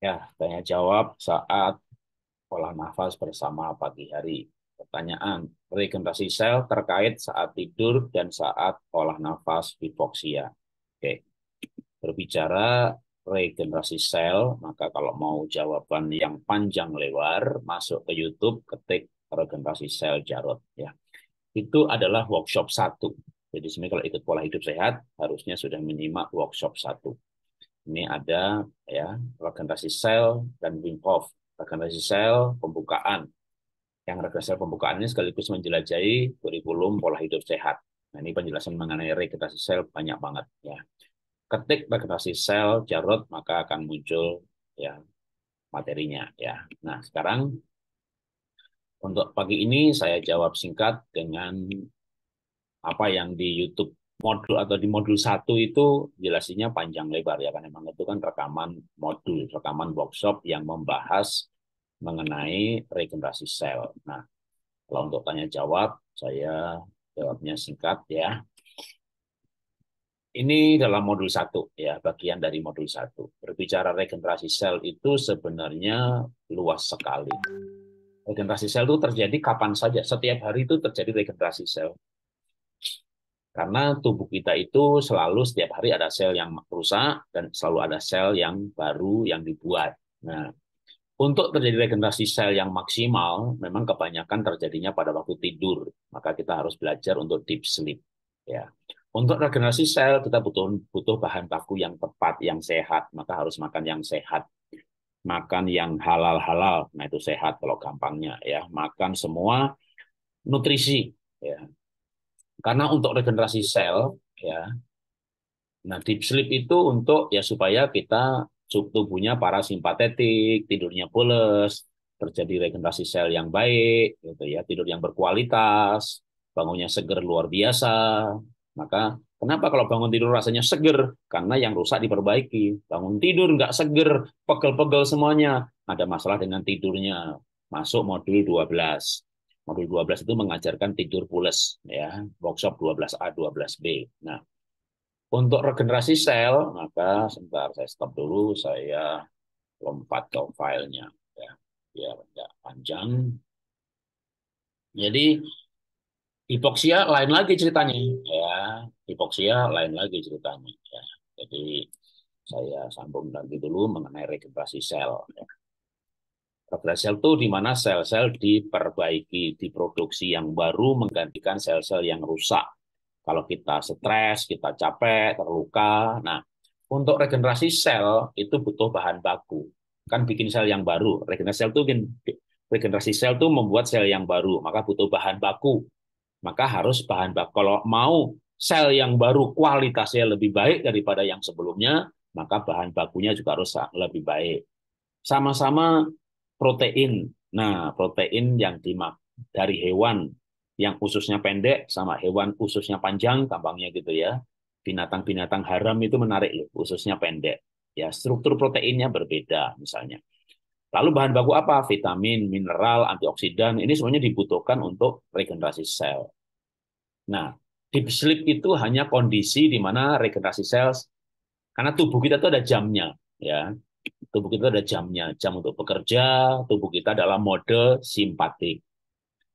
Ya, tanya jawab saat olah nafas bersama pagi hari. Pertanyaan, regenerasi sel terkait saat tidur dan saat olah nafas hipoksia. Oke. Berbicara regenerasi sel, maka kalau mau jawaban yang panjang lebar, masuk ke YouTube, ketik regenerasi sel Jarot. Ya. Itu adalah workshop satu. Jadi sebenarnya kalau ikut pola hidup sehat, harusnya sudah menyimak workshop satu. Ini ada ya regenerasi sel dan Wim Hof regenerasi sel pembukaan yang regenerasi sel pembukaan ini sekaligus menjelajahi kurikulum pola hidup sehat nah ini penjelasan mengenai regenerasi sel banyak banget ya ketik regenerasi sel Jarot maka akan muncul ya materinya ya nah sekarang untuk pagi ini saya jawab singkat dengan apa yang di YouTube modul atau di modul satu itu jelasinya panjang lebar ya kan memang itu kan rekaman modul rekaman workshop yang membahas mengenai regenerasi sel. Nah kalau untuk tanya jawab saya jawabnya singkat ya. Ini dalam modul satu ya, bagian dari modul satu. Berbicara regenerasi sel itu sebenarnya luas sekali. Regenerasi sel itu terjadi kapan saja, setiap hari itu terjadi regenerasi sel. Karena tubuh kita itu selalu setiap hari ada sel yang rusak dan selalu ada sel yang baru yang dibuat. Nah, untuk terjadi regenerasi sel yang maksimal, memang kebanyakan terjadinya pada waktu tidur. Maka kita harus belajar untuk deep sleep. Ya. Untuk regenerasi sel, kita butuh butuh bahan baku yang tepat, yang sehat. Maka harus makan yang sehat. Makan yang halal-halal, nah itu sehat kalau gampangnya ya. Makan semua nutrisi. Ya. Karena untuk regenerasi sel, ya. Nah, deep sleep itu untuk ya supaya kita tubuhnya parasimpatetik, tidurnya pules, terjadi regenerasi sel yang baik, gitu ya, tidur yang berkualitas, bangunnya seger luar biasa. Maka Kenapa kalau bangun tidur rasanya seger? Karena yang rusak diperbaiki. Bangun tidur nggak seger, pegel-pegel semuanya. Ada masalah dengan tidurnya. Masuk modul 12. Modul 12 itu mengajarkan tidur pulas, ya, workshop 12A, 12B. Nah, untuk regenerasi sel, maka sebentar saya stop dulu, saya lompat ke filenya, ya, biar nggak panjang. Jadi hipoksia lain lagi ceritanya, ya, hipoksia lain lagi ceritanya, ya. Jadi saya sambung lagi dulu mengenai regenerasi sel, Growth sel itu di mana sel-sel diperbaiki, diproduksi yang baru menggantikan sel-sel yang rusak. Kalau kita stres, kita capek, terluka. Nah, untuk regenerasi sel itu butuh bahan baku. Kan bikin sel yang baru. Regenerasi sel itu regenerasi sel itu membuat sel yang baru, maka butuh bahan baku. Maka harus bahan baku. Kalau mau sel yang baru kualitasnya lebih baik daripada yang sebelumnya, maka bahan bakunya juga harus lebih baik. Sama-sama protein. Nah, protein yang dimak dari hewan yang ususnya pendek sama hewan ususnya panjang, gampangnya gitu ya. Binatang-binatang haram itu menarik loh, ususnya pendek. Ya, struktur proteinnya berbeda misalnya. Lalu bahan baku apa? Vitamin, mineral, antioksidan. Ini semuanya dibutuhkan untuk regenerasi sel. Nah, deep sleep itu hanya kondisi di mana regenerasi sel karena tubuh kita itu ada jamnya, ya tubuh kita ada jamnya, jam untuk bekerja, tubuh kita dalam mode simpatik.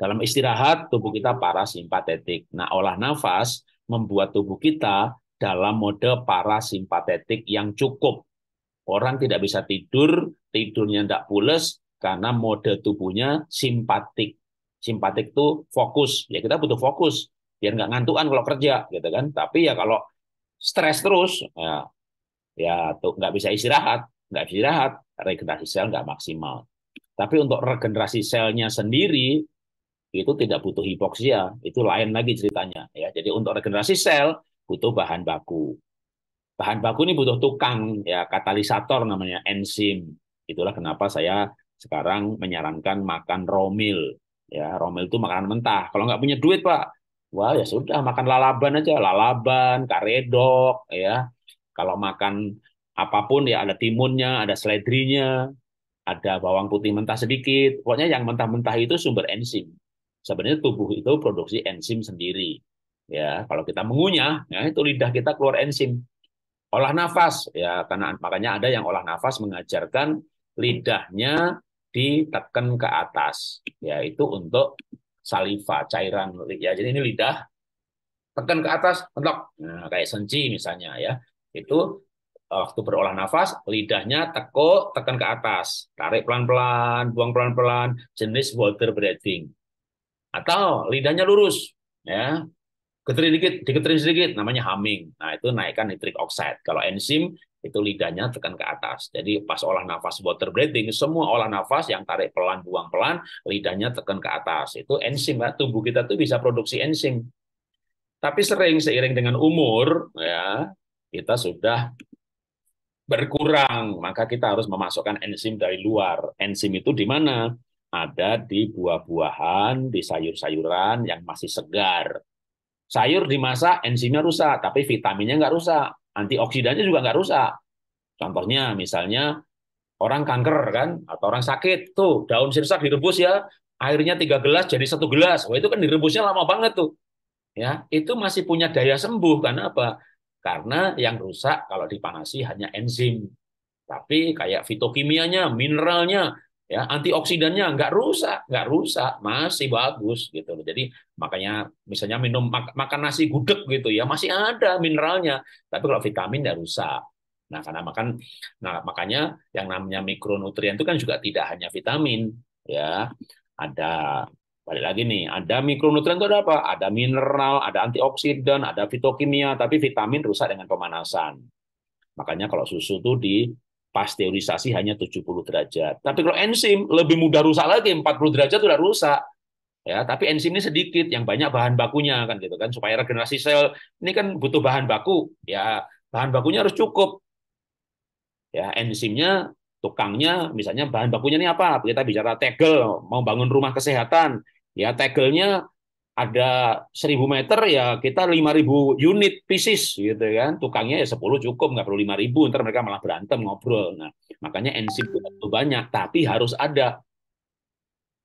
Dalam istirahat, tubuh kita parasimpatetik. Nah, olah nafas membuat tubuh kita dalam mode parasimpatetik yang cukup. Orang tidak bisa tidur, tidurnya tidak pules, karena mode tubuhnya simpatik. Simpatik itu fokus. Ya kita butuh fokus, biar nggak ngantukan kalau kerja, gitu kan. Tapi ya kalau stres terus, ya, ya tuh nggak bisa istirahat nggak istirahat, regenerasi sel nggak maksimal. Tapi untuk regenerasi selnya sendiri itu tidak butuh hipoksia, itu lain lagi ceritanya ya. Jadi untuk regenerasi sel butuh bahan baku. Bahan baku ini butuh tukang ya, katalisator namanya enzim. Itulah kenapa saya sekarang menyarankan makan romil ya. Romil itu makanan mentah. Kalau nggak punya duit, Pak, wah ya sudah makan lalaban aja, lalaban, karedok ya. Kalau makan apapun ya ada timunnya, ada seledrinya, ada bawang putih mentah sedikit. Pokoknya yang mentah-mentah itu sumber enzim. Sebenarnya tubuh itu produksi enzim sendiri. Ya, kalau kita mengunyah, ya itu lidah kita keluar enzim. Olah nafas, ya karena makanya ada yang olah nafas mengajarkan lidahnya ditekan ke atas, yaitu untuk saliva, cairan. Ya, jadi ini lidah tekan ke atas, entok, Nah, kayak senci misalnya ya. Itu waktu berolah nafas, lidahnya tekuk, tekan ke atas. Tarik pelan-pelan, buang pelan-pelan, jenis water breathing. Atau lidahnya lurus, ya geterin dikit, digeterin sedikit, namanya humming. Nah, itu naikkan nitric oxide. Kalau enzim, itu lidahnya tekan ke atas. Jadi pas olah nafas water breathing, semua olah nafas yang tarik pelan, buang pelan, lidahnya tekan ke atas. Itu enzim, ya. tubuh kita tuh bisa produksi enzim. Tapi sering seiring dengan umur, ya kita sudah berkurang, maka kita harus memasukkan enzim dari luar. Enzim itu di mana? Ada di buah-buahan, di sayur-sayuran yang masih segar. Sayur dimasak, enzimnya rusak, tapi vitaminnya nggak rusak. Antioksidannya juga nggak rusak. Contohnya misalnya orang kanker kan, atau orang sakit, tuh daun sirsak direbus ya, airnya tiga gelas jadi satu gelas. Wah itu kan direbusnya lama banget tuh. Ya, itu masih punya daya sembuh karena apa? Karena yang rusak kalau dipanasi hanya enzim. Tapi kayak fitokimianya, mineralnya, ya antioksidannya nggak rusak, nggak rusak, masih bagus gitu. Jadi makanya misalnya minum mak makan nasi gudeg gitu ya masih ada mineralnya, tapi kalau vitamin nggak rusak. Nah karena makan, nah makanya yang namanya mikronutrien itu kan juga tidak hanya vitamin, ya ada Balik lagi nih, ada mikronutrien itu ada apa? Ada mineral, ada antioksidan, ada fitokimia, tapi vitamin rusak dengan pemanasan. Makanya kalau susu itu di pasteurisasi hanya 70 derajat. Tapi kalau enzim lebih mudah rusak lagi, 40 derajat sudah rusak ya tapi enzim ini sedikit yang banyak bahan bakunya kan gitu kan supaya regenerasi sel ini kan butuh bahan baku ya bahan bakunya harus cukup ya enzimnya tukangnya misalnya bahan bakunya ini apa kita bicara tegel mau bangun rumah kesehatan Ya tegelnya ada 1000 meter ya kita 5000 unit pieces gitu kan. Tukangnya ya 10 cukup nggak perlu 5000 ntar mereka malah berantem ngobrol. Nah, makanya enzim itu banyak tapi harus ada.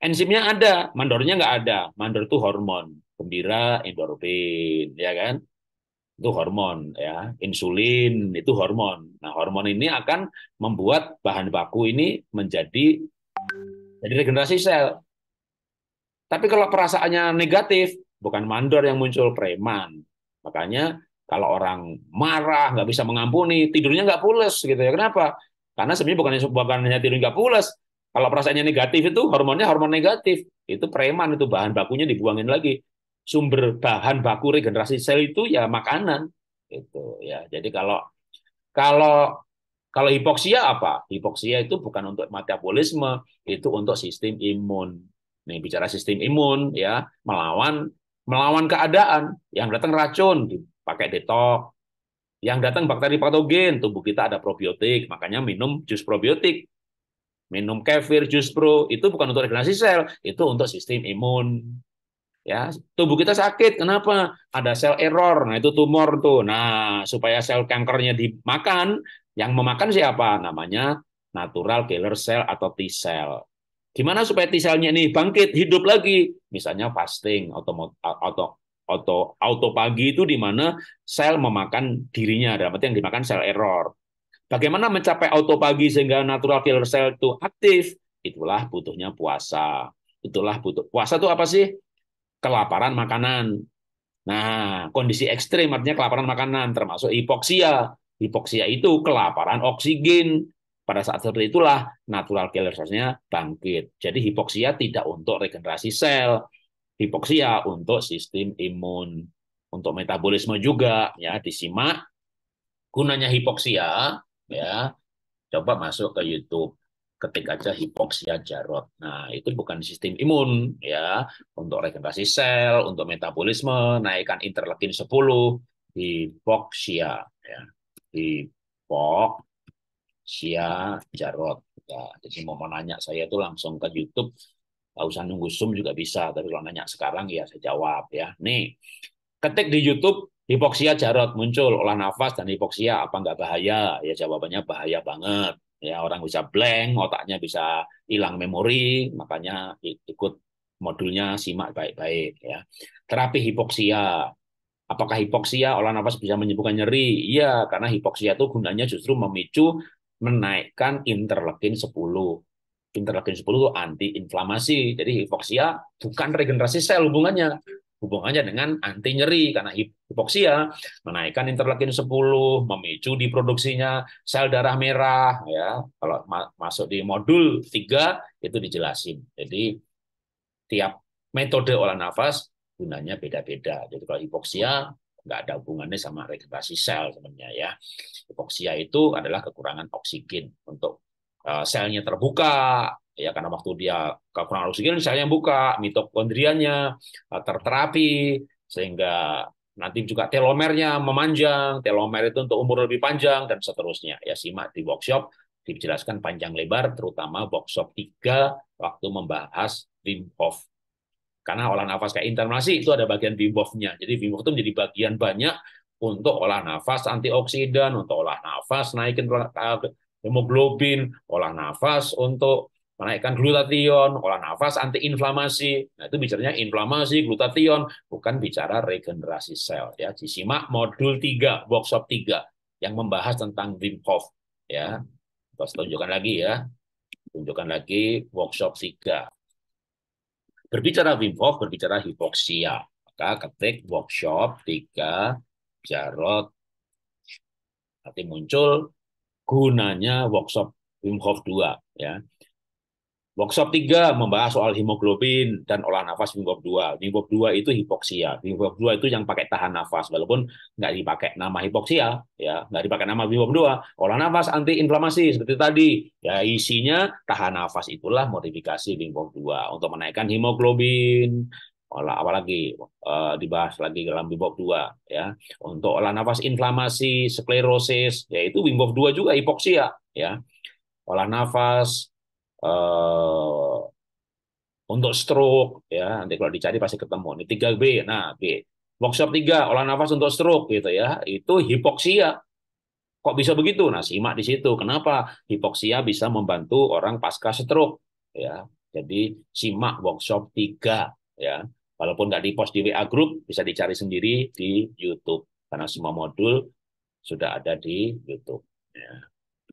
Enzimnya ada, mandornya nggak ada. Mandor itu hormon, gembira, endorfin, ya kan? Itu hormon ya, insulin itu hormon. Nah, hormon ini akan membuat bahan baku ini menjadi jadi regenerasi sel tapi kalau perasaannya negatif, bukan mandor yang muncul preman. Makanya kalau orang marah, nggak bisa mengampuni, tidurnya nggak pulas gitu ya. Kenapa? Karena sebenarnya bukan, bukan hanya tidur nggak pulas. Kalau perasaannya negatif itu hormonnya hormon negatif. Itu preman, itu bahan bakunya dibuangin lagi. Sumber bahan baku regenerasi sel itu ya makanan. Itu ya. Jadi kalau kalau kalau hipoksia apa? Hipoksia itu bukan untuk metabolisme, itu untuk sistem imun. Nih bicara sistem imun ya, melawan melawan keadaan. Yang datang racun dipakai detox. Yang datang bakteri patogen, tubuh kita ada probiotik, makanya minum jus probiotik. Minum kefir, jus pro, itu bukan untuk regenerasi sel, itu untuk sistem imun. Ya, tubuh kita sakit. Kenapa? Ada sel error. Nah, itu tumor tuh. Nah, supaya sel kankernya dimakan, yang memakan siapa? Namanya natural killer cell atau T cell. Gimana supaya T-selnya ini bangkit, hidup lagi? Misalnya fasting, atau auto, auto, auto pagi itu di mana sel memakan dirinya, dalam arti yang dimakan sel error. Bagaimana mencapai auto pagi sehingga natural killer sel itu aktif? Itulah butuhnya puasa. Itulah butuh puasa itu apa sih? Kelaparan makanan. Nah, kondisi ekstrim artinya kelaparan makanan termasuk hipoksia. Hipoksia itu kelaparan oksigen. Pada saat seperti itulah natural killer nya bangkit. Jadi hipoksia tidak untuk regenerasi sel, hipoksia untuk sistem imun, untuk metabolisme juga ya disimak gunanya hipoksia ya coba masuk ke YouTube ketik aja hipoksia Jarot. Nah, itu bukan sistem imun ya, untuk regenerasi sel, untuk metabolisme, naikkan interleukin 10, hipoksia ya. Hipok Sia Jarot. Ya, jadi mau nanya saya itu langsung ke YouTube, nggak usah nunggu Zoom juga bisa. Tapi kalau nanya sekarang ya saya jawab ya. Nih, ketik di YouTube hipoksia Jarot muncul olah nafas dan hipoksia apa nggak bahaya? Ya jawabannya bahaya banget. Ya orang bisa blank, otaknya bisa hilang memori, makanya ikut modulnya simak baik-baik ya. Terapi hipoksia Apakah hipoksia olah nafas bisa menyembuhkan nyeri? Iya, karena hipoksia itu gunanya justru memicu menaikkan interleukin 10. Interleukin 10 itu anti Jadi hipoksia bukan regenerasi sel hubungannya. Hubungannya dengan anti nyeri karena hipoksia menaikkan interleukin 10, memicu diproduksinya sel darah merah ya. Kalau ma masuk di modul 3 itu dijelasin. Jadi tiap metode olah nafas gunanya beda-beda. Jadi kalau hipoksia nggak ada hubungannya sama regenerasi sel sebenarnya ya. Hipoksia itu adalah kekurangan oksigen untuk eh, selnya terbuka ya karena waktu dia kekurangan oksigen selnya buka, mitokondrianya uh, terterapi sehingga nanti juga telomernya memanjang, telomer itu untuk umur lebih panjang dan seterusnya. Ya simak di workshop dijelaskan panjang lebar terutama workshop 3 waktu membahas Wim Hof karena olah nafas kayak internasi itu ada bagian Wim Jadi Wim itu menjadi bagian banyak untuk olah nafas antioksidan, untuk olah nafas naikin eh, hemoglobin, olah nafas untuk menaikkan glutathione olah nafas antiinflamasi. Nah, itu bicaranya inflamasi, glutathione bukan bicara regenerasi sel ya. Disimak modul 3, workshop 3 yang membahas tentang Wim Hof ya. Terus tunjukkan lagi ya. Tunjukkan lagi workshop 3. Berbicara Wim Hof, berbicara hipoksia. Maka ketik workshop 3 Jarot. Nanti muncul gunanya workshop Wim Hof 2. Ya. Workshop 3 membahas soal hemoglobin dan olah nafas minggu 2. Minggu 2 itu hipoksia. Minggu 2 itu yang pakai tahan nafas walaupun nggak dipakai nama hipoksia ya, nggak dipakai nama minggu 2. Olah nafas antiinflamasi seperti tadi. Ya isinya tahan nafas itulah modifikasi minggu 2 untuk menaikkan hemoglobin. Olah apa lagi eh, dibahas lagi dalam bimbok 2 ya. Untuk olah nafas inflamasi, sklerosis yaitu bimbok 2 juga hipoksia ya. Olah nafas uh, untuk stroke ya nanti kalau dicari pasti ketemu ini 3B nah B workshop tiga olah nafas untuk stroke gitu ya itu hipoksia kok bisa begitu nah simak di situ kenapa hipoksia bisa membantu orang pasca stroke ya jadi simak workshop tiga ya walaupun nggak di post di WA grup bisa dicari sendiri di YouTube karena semua modul sudah ada di YouTube ya.